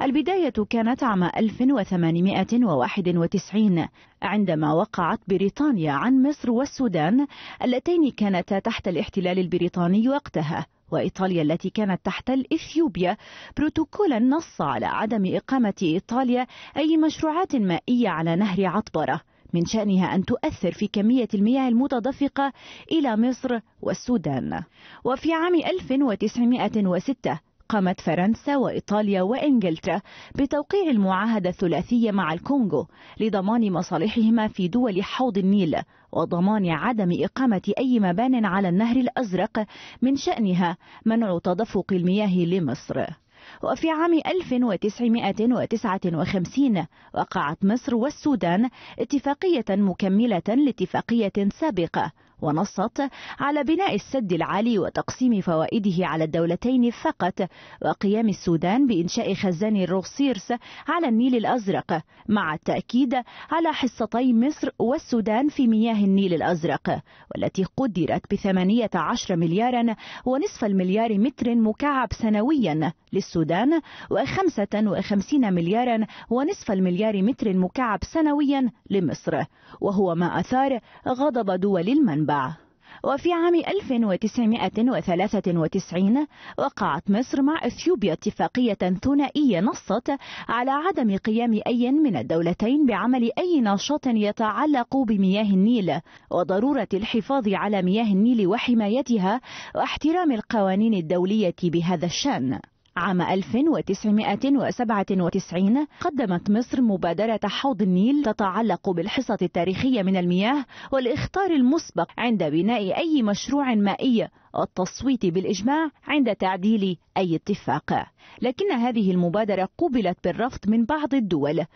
البداية كانت عام 1891 عندما وقعت بريطانيا عن مصر والسودان اللتين كانتا تحت الاحتلال البريطاني وقتها وإيطاليا التي كانت تحت إثيوبيا بروتوكولا نص على عدم إقامة إيطاليا أي مشروعات مائية على نهر عطبرة من شأنها أن تؤثر في كمية المياه المتدفقة إلى مصر والسودان وفي عام 1906 قامت فرنسا وإيطاليا وإنجلترا بتوقيع المعاهدة الثلاثية مع الكونغو لضمان مصالحهما في دول حوض النيل وضمان عدم إقامة أي مبان على النهر الأزرق من شأنها منع تدفق المياه لمصر وفي عام 1959 وقعت مصر والسودان اتفاقية مكملة لاتفاقية سابقة ونصت على بناء السد العالي وتقسيم فوائده على الدولتين فقط وقيام السودان بإنشاء خزان الروسيرس على النيل الأزرق مع التأكيد على حصتي مصر والسودان في مياه النيل الأزرق والتي قدرت بثمانية عشر مليارا ونصف المليار متر مكعب سنويا للسودان وخمسة وخمسين مليارا ونصف المليار متر مكعب سنويا لمصر وهو ما أثار غضب دول المنبع المنبع وفي عام 1993 وقعت مصر مع اثيوبيا اتفاقية ثنائية نصت على عدم قيام أي من الدولتين بعمل أي نشاط يتعلق بمياه النيل وضرورة الحفاظ على مياه النيل وحمايتها واحترام القوانين الدولية بهذا الشأن. عام 1997 قدمت مصر مبادرة حوض النيل تتعلق بالحصة التاريخية من المياه والإخطار المسبق عند بناء أي مشروع مائي التصويت بالإجماع عند تعديل أي اتفاق لكن هذه المبادرة قبلت بالرفض من بعض الدول